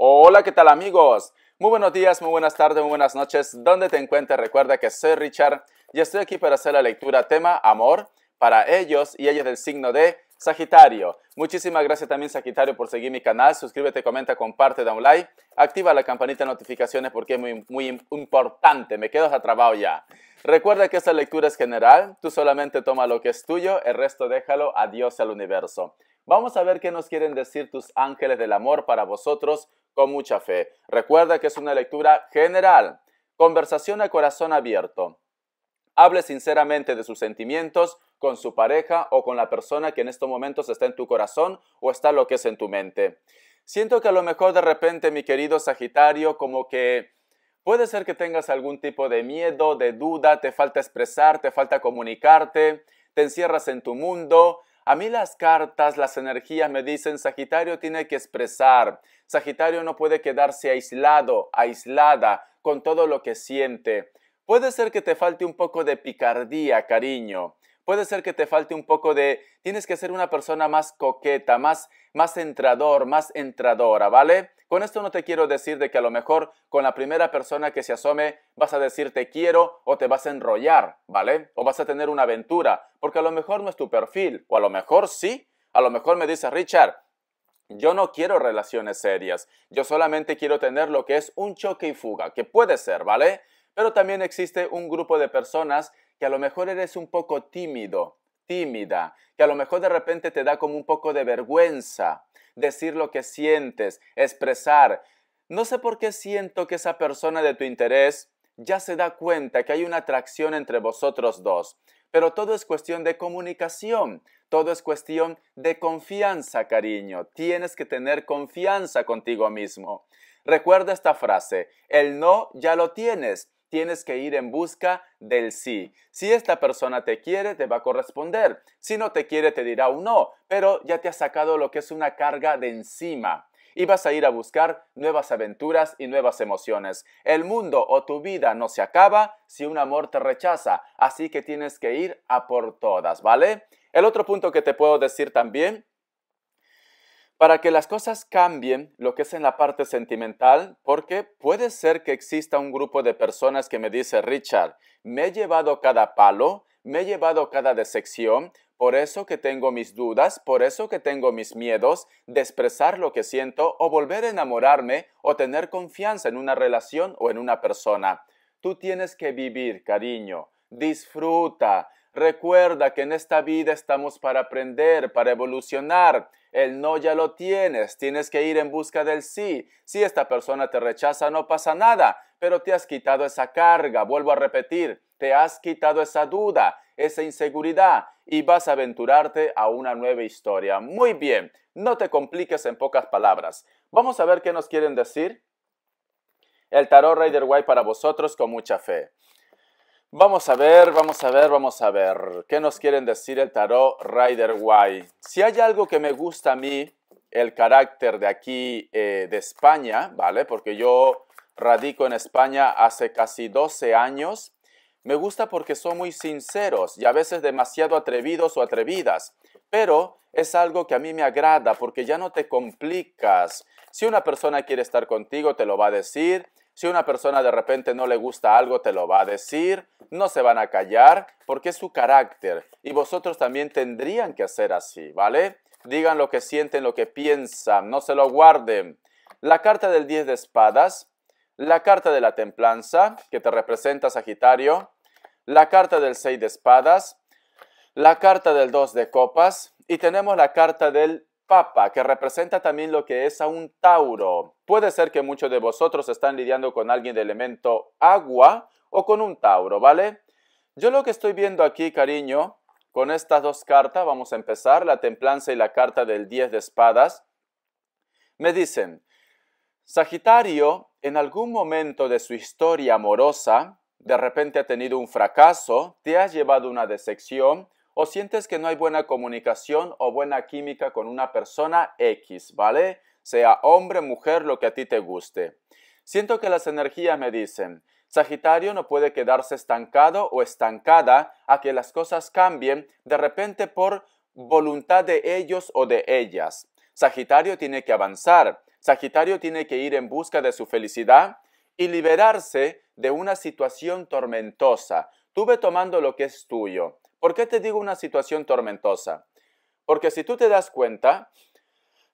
Hola, ¿qué tal amigos? Muy buenos días, muy buenas tardes, muy buenas noches. Donde te encuentres, recuerda que soy Richard y estoy aquí para hacer la lectura tema amor para ellos y ellas del signo de Sagitario. Muchísimas gracias también Sagitario por seguir mi canal. Suscríbete, comenta, comparte, da un like. Activa la campanita de notificaciones porque es muy, muy importante. Me quedo atrapado ya. Recuerda que esta lectura es general. Tú solamente toma lo que es tuyo, el resto déjalo a Dios al universo. Vamos a ver qué nos quieren decir tus ángeles del amor para vosotros con mucha fe. Recuerda que es una lectura general. Conversación a corazón abierto. Hable sinceramente de sus sentimientos con su pareja o con la persona que en estos momentos está en tu corazón o está lo que es en tu mente. Siento que a lo mejor de repente, mi querido Sagitario, como que puede ser que tengas algún tipo de miedo, de duda, te falta expresar, te falta comunicarte, te encierras en tu mundo a mí las cartas, las energías me dicen Sagitario tiene que expresar, Sagitario no puede quedarse aislado, aislada con todo lo que siente. Puede ser que te falte un poco de picardía, cariño puede ser que te falte un poco de, tienes que ser una persona más coqueta, más, más entrador, más entradora, ¿vale? Con esto no te quiero decir de que a lo mejor con la primera persona que se asome vas a decir te quiero o te vas a enrollar, ¿vale? O vas a tener una aventura, porque a lo mejor no es tu perfil, o a lo mejor sí, a lo mejor me dice Richard, yo no quiero relaciones serias, yo solamente quiero tener lo que es un choque y fuga, que puede ser, ¿vale? Pero también existe un grupo de personas que a lo mejor eres un poco tímido, tímida, que a lo mejor de repente te da como un poco de vergüenza decir lo que sientes, expresar. No sé por qué siento que esa persona de tu interés ya se da cuenta que hay una atracción entre vosotros dos. Pero todo es cuestión de comunicación, todo es cuestión de confianza, cariño. Tienes que tener confianza contigo mismo. Recuerda esta frase, el no ya lo tienes, tienes que ir en busca del sí. Si esta persona te quiere, te va a corresponder. Si no te quiere, te dirá un no, pero ya te has sacado lo que es una carga de encima. Y vas a ir a buscar nuevas aventuras y nuevas emociones. El mundo o tu vida no se acaba si un amor te rechaza, así que tienes que ir a por todas, ¿vale? El otro punto que te puedo decir también para que las cosas cambien lo que es en la parte sentimental, porque puede ser que exista un grupo de personas que me dice, Richard, me he llevado cada palo, me he llevado cada decepción, por eso que tengo mis dudas, por eso que tengo mis miedos de expresar lo que siento o volver a enamorarme o tener confianza en una relación o en una persona. Tú tienes que vivir, cariño, disfruta, recuerda que en esta vida estamos para aprender, para evolucionar el no ya lo tienes, tienes que ir en busca del sí. Si esta persona te rechaza, no pasa nada, pero te has quitado esa carga, vuelvo a repetir, te has quitado esa duda, esa inseguridad y vas a aventurarte a una nueva historia. Muy bien, no te compliques en pocas palabras. Vamos a ver qué nos quieren decir. El tarot Rider White para vosotros con mucha fe. Vamos a ver, vamos a ver, vamos a ver. ¿Qué nos quieren decir el tarot Rider White? Si hay algo que me gusta a mí, el carácter de aquí eh, de España, ¿vale? Porque yo radico en España hace casi 12 años. Me gusta porque son muy sinceros y a veces demasiado atrevidos o atrevidas. Pero es algo que a mí me agrada porque ya no te complicas. Si una persona quiere estar contigo, te lo va a decir. Si una persona de repente no le gusta algo, te lo va a decir, no se van a callar, porque es su carácter. Y vosotros también tendrían que hacer así, ¿vale? Digan lo que sienten, lo que piensan, no se lo guarden. La carta del 10 de espadas, la carta de la templanza, que te representa Sagitario, la carta del 6 de espadas, la carta del 2 de copas y tenemos la carta del papa, que representa también lo que es a un tauro. Puede ser que muchos de vosotros están lidiando con alguien de elemento agua o con un tauro, ¿vale? Yo lo que estoy viendo aquí, cariño, con estas dos cartas, vamos a empezar, la templanza y la carta del 10 de espadas, me dicen, Sagitario, en algún momento de su historia amorosa, de repente ha tenido un fracaso, te has llevado una decepción, o sientes que no hay buena comunicación o buena química con una persona X, ¿vale? Sea hombre, mujer, lo que a ti te guste. Siento que las energías me dicen, Sagitario no puede quedarse estancado o estancada a que las cosas cambien de repente por voluntad de ellos o de ellas. Sagitario tiene que avanzar, Sagitario tiene que ir en busca de su felicidad y liberarse de una situación tormentosa. Tuve tomando lo que es tuyo. ¿Por qué te digo una situación tormentosa? Porque si tú te das cuenta,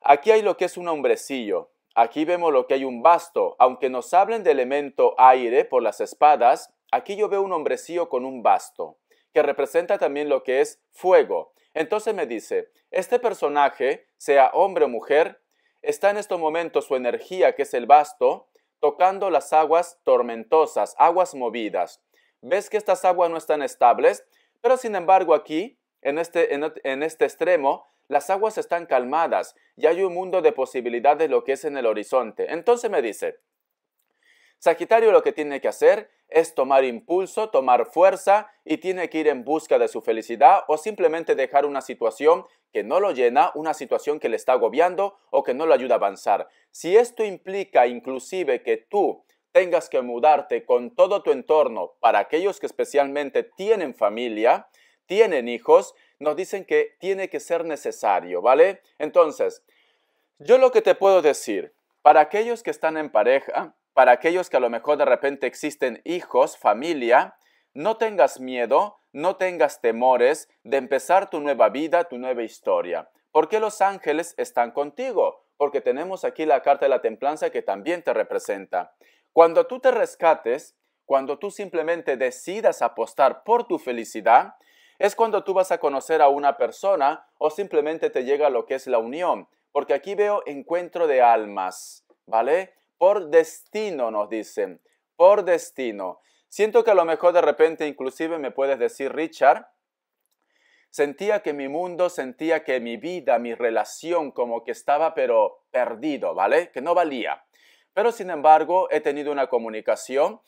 aquí hay lo que es un hombrecillo, aquí vemos lo que hay un basto, aunque nos hablen de elemento aire por las espadas, aquí yo veo un hombrecillo con un basto, que representa también lo que es fuego. Entonces me dice, este personaje, sea hombre o mujer, está en estos momentos su energía, que es el basto, tocando las aguas tormentosas, aguas movidas. ¿Ves que estas aguas no están estables? Pero sin embargo aquí, en este, en, este extremo, las aguas están calmadas y hay un mundo de posibilidades lo que es en el horizonte. Entonces me dice, Sagitario lo que tiene que hacer es tomar impulso, tomar fuerza y tiene que ir en busca de su felicidad o simplemente dejar una situación que no lo llena, una situación que le está agobiando o que no lo ayuda a avanzar. Si esto implica inclusive que tú tengas que mudarte con todo tu entorno, para aquellos que especialmente tienen familia, tienen hijos, nos dicen que tiene que ser necesario, ¿vale? Entonces, yo lo que te puedo decir, para aquellos que están en pareja, para aquellos que a lo mejor de repente existen hijos, familia, no tengas miedo, no tengas temores de empezar tu nueva vida, tu nueva historia. Porque los ángeles están contigo? Porque tenemos aquí la carta de la templanza que también te representa. Cuando tú te rescates, cuando tú simplemente decidas apostar por tu felicidad, es cuando tú vas a conocer a una persona o simplemente te llega lo que es la unión. Porque aquí veo encuentro de almas, ¿vale? Por destino nos dicen, por destino. Siento que a lo mejor de repente inclusive me puedes decir, Richard, sentía que mi mundo, sentía que mi vida, mi relación como que estaba pero perdido, ¿vale? Que no valía. Pero sin embargo, he tenido una comunicación,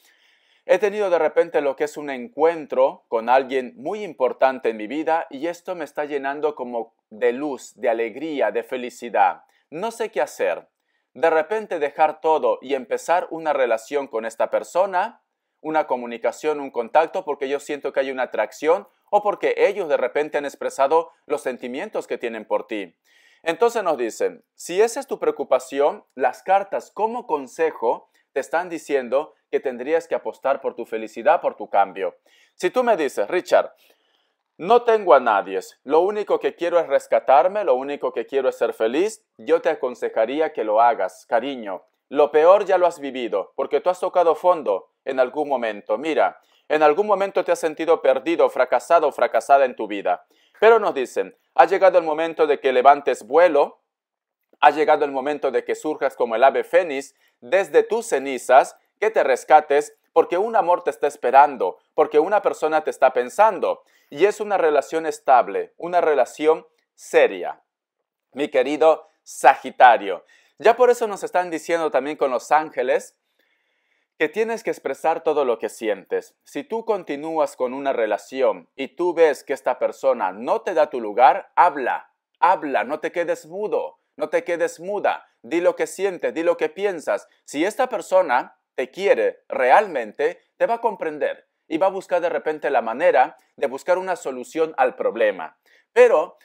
he tenido de repente lo que es un encuentro con alguien muy importante en mi vida y esto me está llenando como de luz, de alegría, de felicidad. No sé qué hacer. De repente dejar todo y empezar una relación con esta persona, una comunicación, un contacto, porque yo siento que hay una atracción o porque ellos de repente han expresado los sentimientos que tienen por ti. Entonces nos dicen, si esa es tu preocupación, las cartas como consejo te están diciendo que tendrías que apostar por tu felicidad, por tu cambio. Si tú me dices, Richard, no tengo a nadie, lo único que quiero es rescatarme, lo único que quiero es ser feliz, yo te aconsejaría que lo hagas, cariño. Lo peor ya lo has vivido, porque tú has tocado fondo en algún momento. Mira, en algún momento te has sentido perdido, fracasado o fracasada en tu vida. Pero nos dicen, ha llegado el momento de que levantes vuelo, ha llegado el momento de que surjas como el ave fénix desde tus cenizas, que te rescates, porque un amor te está esperando, porque una persona te está pensando. Y es una relación estable, una relación seria. Mi querido Sagitario. Ya por eso nos están diciendo también con los ángeles que tienes que expresar todo lo que sientes. Si tú continúas con una relación y tú ves que esta persona no te da tu lugar, habla, habla, no te quedes mudo, no te quedes muda, di lo que sientes, di lo que piensas. Si esta persona te quiere realmente, te va a comprender y va a buscar de repente la manera de buscar una solución al problema. Pero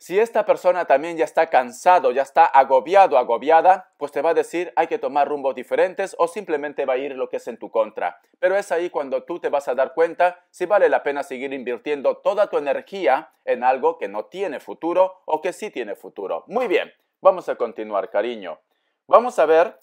si esta persona también ya está cansado, ya está agobiado, agobiada, pues te va a decir hay que tomar rumbos diferentes o simplemente va a ir lo que es en tu contra. Pero es ahí cuando tú te vas a dar cuenta si vale la pena seguir invirtiendo toda tu energía en algo que no tiene futuro o que sí tiene futuro. Muy bien, vamos a continuar, cariño. Vamos a ver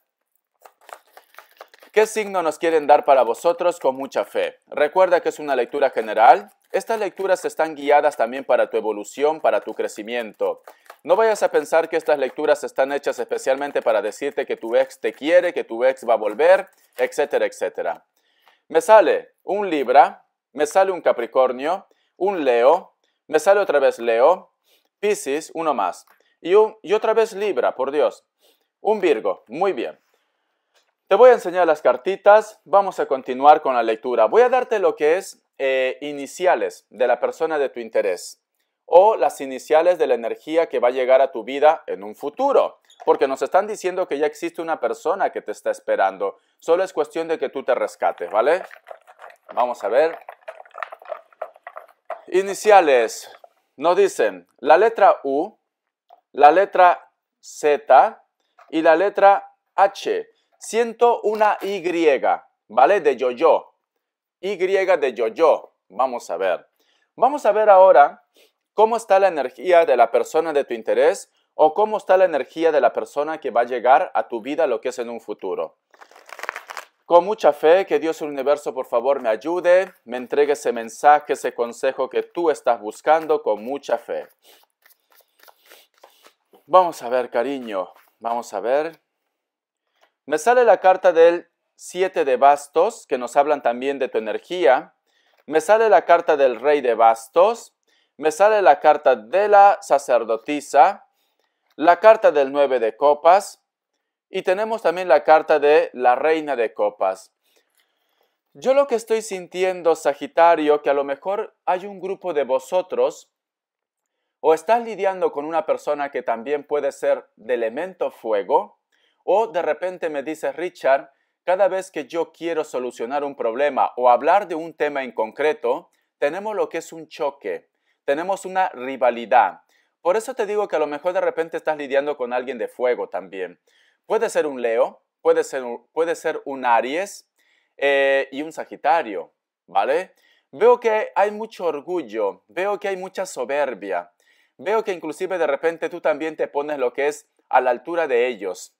qué signo nos quieren dar para vosotros con mucha fe. Recuerda que es una lectura general, estas lecturas están guiadas también para tu evolución, para tu crecimiento. No vayas a pensar que estas lecturas están hechas especialmente para decirte que tu ex te quiere, que tu ex va a volver, etcétera, etcétera. Me sale un Libra, me sale un Capricornio, un Leo, me sale otra vez Leo, Pisces, uno más. Y, un, y otra vez Libra, por Dios. Un Virgo, muy bien. Te voy a enseñar las cartitas, vamos a continuar con la lectura. Voy a darte lo que es eh, iniciales de la persona de tu interés o las iniciales de la energía que va a llegar a tu vida en un futuro. Porque nos están diciendo que ya existe una persona que te está esperando. Solo es cuestión de que tú te rescates, ¿vale? Vamos a ver. Iniciales. Nos dicen la letra U, la letra Z y la letra H. Siento una Y, ¿vale? De yo-yo. Y de yo-yo. Vamos a ver. Vamos a ver ahora cómo está la energía de la persona de tu interés o cómo está la energía de la persona que va a llegar a tu vida, lo que es en un futuro. Con mucha fe, que Dios el universo por favor me ayude, me entregue ese mensaje, ese consejo que tú estás buscando con mucha fe. Vamos a ver, cariño, vamos a ver. Me sale la carta del siete de bastos que nos hablan también de tu energía. Me sale la carta del rey de bastos. Me sale la carta de la sacerdotisa. La carta del nueve de copas. Y tenemos también la carta de la reina de copas. Yo lo que estoy sintiendo, Sagitario, que a lo mejor hay un grupo de vosotros o estás lidiando con una persona que también puede ser de elemento fuego, o de repente me dices, Richard, cada vez que yo quiero solucionar un problema o hablar de un tema en concreto, tenemos lo que es un choque, tenemos una rivalidad. Por eso te digo que a lo mejor de repente estás lidiando con alguien de fuego también. Puede ser un Leo, puede ser un, puede ser un Aries eh, y un Sagitario, ¿vale? Veo que hay mucho orgullo, veo que hay mucha soberbia, veo que inclusive de repente tú también te pones lo que es a la altura de ellos.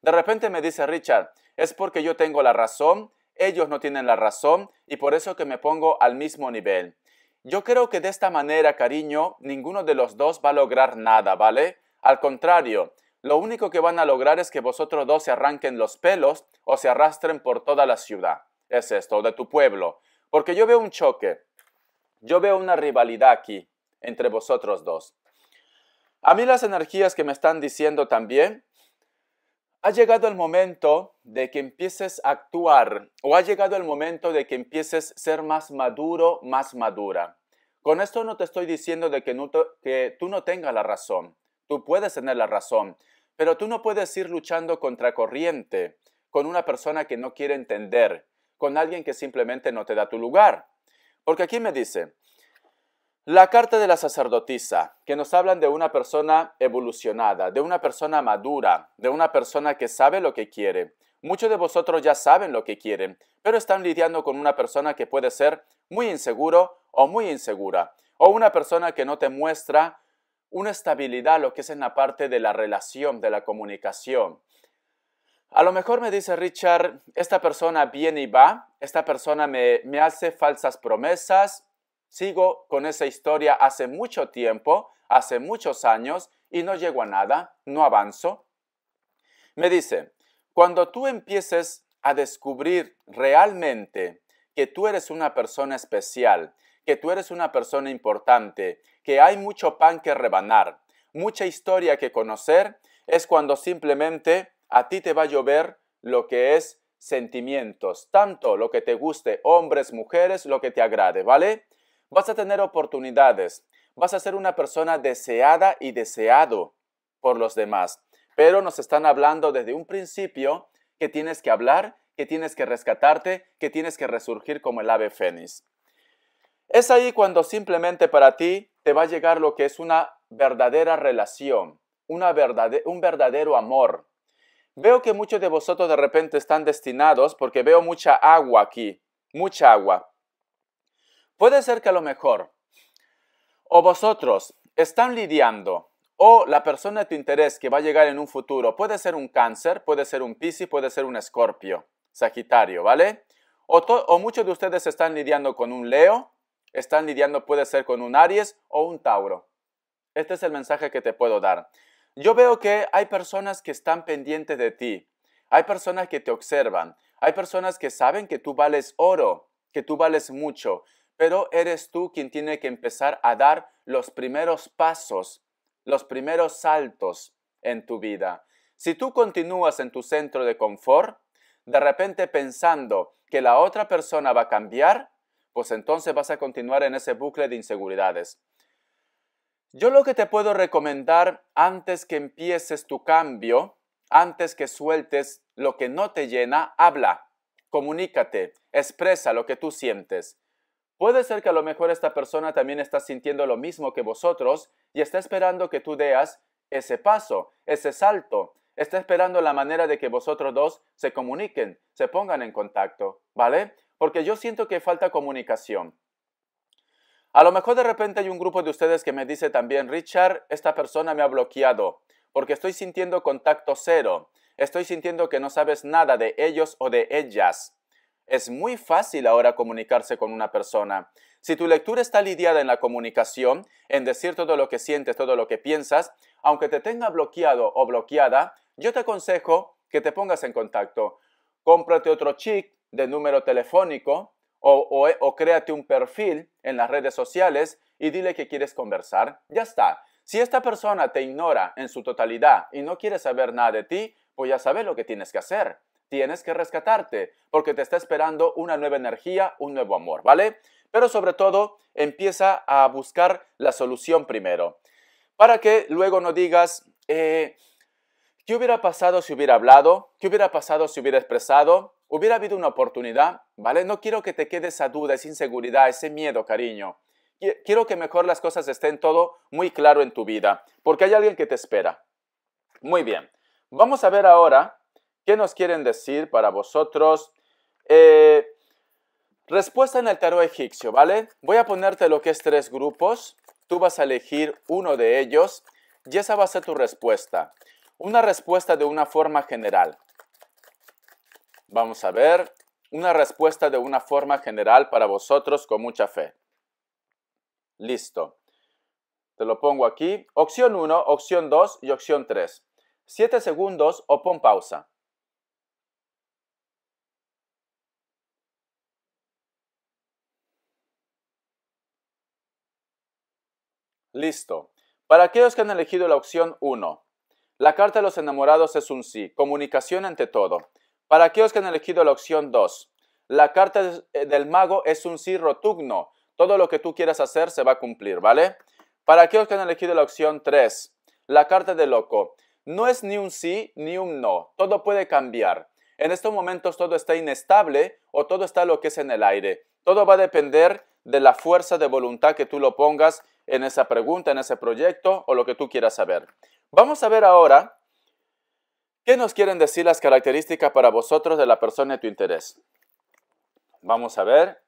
De repente me dice Richard, es porque yo tengo la razón, ellos no tienen la razón y por eso que me pongo al mismo nivel. Yo creo que de esta manera, cariño, ninguno de los dos va a lograr nada, ¿vale? Al contrario, lo único que van a lograr es que vosotros dos se arranquen los pelos o se arrastren por toda la ciudad. Es esto, de tu pueblo. Porque yo veo un choque, yo veo una rivalidad aquí entre vosotros dos. A mí las energías que me están diciendo también ha llegado el momento de que empieces a actuar o ha llegado el momento de que empieces a ser más maduro, más madura. Con esto no te estoy diciendo de que, que tú no tengas la razón. Tú puedes tener la razón, pero tú no puedes ir luchando contra corriente con una persona que no quiere entender, con alguien que simplemente no te da tu lugar. Porque aquí me dice, la carta de la sacerdotisa, que nos hablan de una persona evolucionada, de una persona madura, de una persona que sabe lo que quiere. Muchos de vosotros ya saben lo que quieren, pero están lidiando con una persona que puede ser muy inseguro o muy insegura, o una persona que no te muestra una estabilidad, lo que es en la parte de la relación, de la comunicación. A lo mejor me dice Richard, esta persona viene y va, esta persona me, me hace falsas promesas, Sigo con esa historia hace mucho tiempo, hace muchos años, y no llego a nada, no avanzo. Me dice, cuando tú empieces a descubrir realmente que tú eres una persona especial, que tú eres una persona importante, que hay mucho pan que rebanar, mucha historia que conocer, es cuando simplemente a ti te va a llover lo que es sentimientos, tanto lo que te guste, hombres, mujeres, lo que te agrade, ¿vale? Vas a tener oportunidades, vas a ser una persona deseada y deseado por los demás. Pero nos están hablando desde un principio que tienes que hablar, que tienes que rescatarte, que tienes que resurgir como el ave fénix. Es ahí cuando simplemente para ti te va a llegar lo que es una verdadera relación, una verdad, un verdadero amor. Veo que muchos de vosotros de repente están destinados, porque veo mucha agua aquí, mucha agua. Puede ser que a lo mejor o vosotros están lidiando o la persona de tu interés que va a llegar en un futuro puede ser un cáncer, puede ser un piscis, puede ser un escorpio, sagitario, ¿vale? O, o muchos de ustedes están lidiando con un leo, están lidiando puede ser con un aries o un tauro. Este es el mensaje que te puedo dar. Yo veo que hay personas que están pendientes de ti, hay personas que te observan, hay personas que saben que tú vales oro, que tú vales mucho, pero eres tú quien tiene que empezar a dar los primeros pasos, los primeros saltos en tu vida. Si tú continúas en tu centro de confort, de repente pensando que la otra persona va a cambiar, pues entonces vas a continuar en ese bucle de inseguridades. Yo lo que te puedo recomendar antes que empieces tu cambio, antes que sueltes lo que no te llena, habla, comunícate, expresa lo que tú sientes. Puede ser que a lo mejor esta persona también está sintiendo lo mismo que vosotros y está esperando que tú deas ese paso, ese salto. Está esperando la manera de que vosotros dos se comuniquen, se pongan en contacto, ¿vale? Porque yo siento que falta comunicación. A lo mejor de repente hay un grupo de ustedes que me dice también, Richard, esta persona me ha bloqueado porque estoy sintiendo contacto cero, estoy sintiendo que no sabes nada de ellos o de ellas. Es muy fácil ahora comunicarse con una persona. Si tu lectura está lidiada en la comunicación, en decir todo lo que sientes, todo lo que piensas, aunque te tenga bloqueado o bloqueada, yo te aconsejo que te pongas en contacto. Cómprate otro chip de número telefónico o créate un perfil en las redes sociales y dile que quieres conversar. Ya está. Si esta persona te ignora en su totalidad y no quiere saber nada de ti, pues ya sabes lo que tienes que hacer tienes que rescatarte, porque te está esperando una nueva energía, un nuevo amor, ¿vale? Pero sobre todo, empieza a buscar la solución primero, para que luego no digas, eh, ¿qué hubiera pasado si hubiera hablado? ¿Qué hubiera pasado si hubiera expresado? Hubiera habido una oportunidad, ¿vale? No quiero que te quede esa duda, esa inseguridad, ese miedo, cariño. Quiero que mejor las cosas estén todo muy claro en tu vida, porque hay alguien que te espera. Muy bien, vamos a ver ahora ¿Qué nos quieren decir para vosotros? Eh, respuesta en el tarot egipcio, ¿vale? Voy a ponerte lo que es tres grupos. Tú vas a elegir uno de ellos y esa va a ser tu respuesta. Una respuesta de una forma general. Vamos a ver. Una respuesta de una forma general para vosotros con mucha fe. Listo. Te lo pongo aquí. Opción 1, opción 2 y opción 3. Siete segundos o pon pausa. Listo. Para aquellos que han elegido la opción 1, la carta de los enamorados es un sí, comunicación ante todo. Para aquellos que han elegido la opción 2, la carta eh, del mago es un sí rotugno. Todo lo que tú quieras hacer se va a cumplir, ¿vale? Para aquellos que han elegido la opción 3, la carta del loco, no es ni un sí ni un no. Todo puede cambiar. En estos momentos todo está inestable o todo está lo que es en el aire. Todo va a depender de la fuerza de voluntad que tú lo pongas en esa pregunta, en ese proyecto o lo que tú quieras saber. Vamos a ver ahora qué nos quieren decir las características para vosotros de la persona de tu interés. Vamos a ver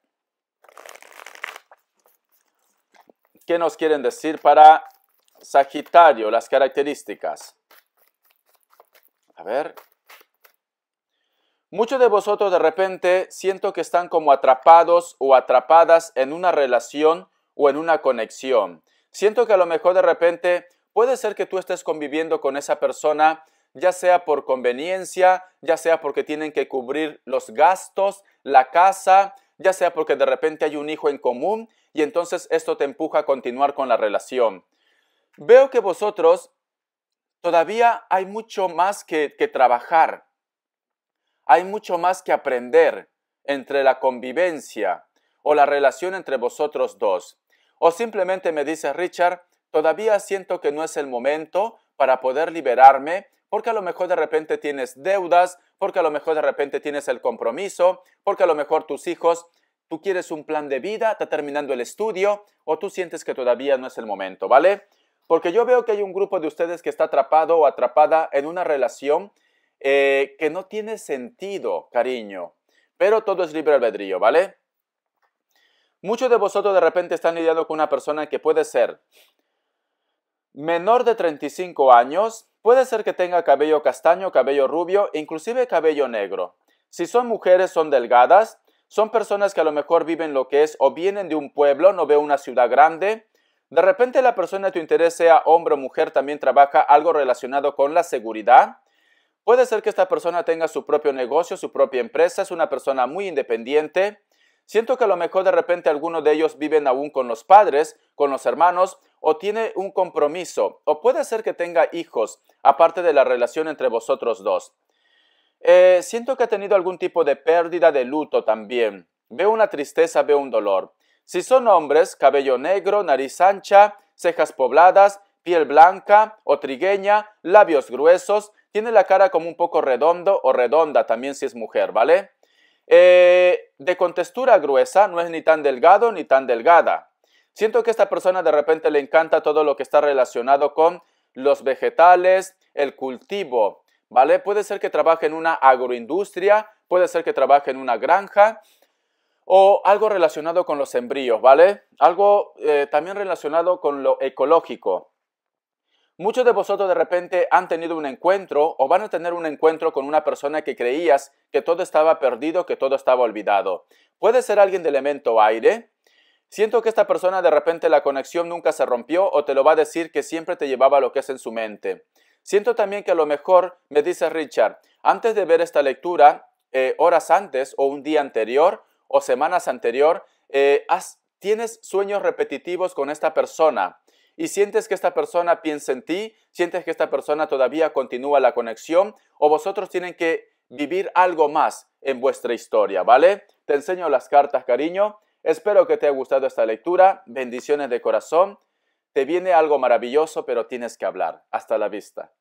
qué nos quieren decir para Sagitario, las características. A ver. Muchos de vosotros de repente siento que están como atrapados o atrapadas en una relación o en una conexión. Siento que a lo mejor de repente puede ser que tú estés conviviendo con esa persona, ya sea por conveniencia, ya sea porque tienen que cubrir los gastos, la casa, ya sea porque de repente hay un hijo en común y entonces esto te empuja a continuar con la relación. Veo que vosotros todavía hay mucho más que, trabajar, hay mucho más que aprender entre la convivencia o la relación entre vosotros dos. O simplemente me dice Richard, todavía siento que no es el momento para poder liberarme, porque a lo mejor de repente tienes deudas, porque a lo mejor de repente tienes el compromiso, porque a lo mejor tus hijos, tú quieres un plan de vida, está terminando el estudio, o tú sientes que todavía no es el momento, ¿vale? Porque yo veo que hay un grupo de ustedes que está atrapado o atrapada en una relación eh, que no tiene sentido, cariño. Pero todo es libre albedrío, ¿vale? Muchos de vosotros de repente están lidiando con una persona que puede ser menor de 35 años, puede ser que tenga cabello castaño, cabello rubio, inclusive cabello negro. Si son mujeres, son delgadas, son personas que a lo mejor viven lo que es o vienen de un pueblo, no veo una ciudad grande. De repente la persona de tu interés, sea hombre o mujer, también trabaja algo relacionado con la seguridad. Puede ser que esta persona tenga su propio negocio, su propia empresa, es una persona muy independiente. Siento que a lo mejor de repente algunos de ellos viven aún con los padres, con los hermanos, o tiene un compromiso, o puede ser que tenga hijos, aparte de la relación entre vosotros dos. Eh, siento que ha tenido algún tipo de pérdida de luto también. Veo una tristeza, veo un dolor. Si son hombres, cabello negro, nariz ancha, cejas pobladas, piel blanca o trigueña, labios gruesos, tiene la cara como un poco redondo o redonda también si es mujer, ¿vale? Eh, de contextura gruesa, no es ni tan delgado ni tan delgada. Siento que a esta persona de repente le encanta todo lo que está relacionado con los vegetales, el cultivo, ¿vale? Puede ser que trabaje en una agroindustria, puede ser que trabaje en una granja o algo relacionado con los sembríos, ¿vale? Algo eh, también relacionado con lo ecológico. Muchos de vosotros de repente han tenido un encuentro o van a tener un encuentro con una persona que creías que todo estaba perdido, que todo estaba olvidado. Puede ser alguien de elemento aire. Siento que esta persona de repente la conexión nunca se rompió o te lo va a decir que siempre te llevaba lo que es en su mente. Siento también que a lo mejor, me dice Richard, antes de ver esta lectura, eh, horas antes o un día anterior o semanas anterior, eh, tienes sueños repetitivos con esta persona y sientes que esta persona piensa en ti, sientes que esta persona todavía continúa la conexión o vosotros tienen que vivir algo más en vuestra historia, ¿vale? Te enseño las cartas, cariño. Espero que te haya gustado esta lectura. Bendiciones de corazón. Te viene algo maravilloso, pero tienes que hablar. Hasta la vista.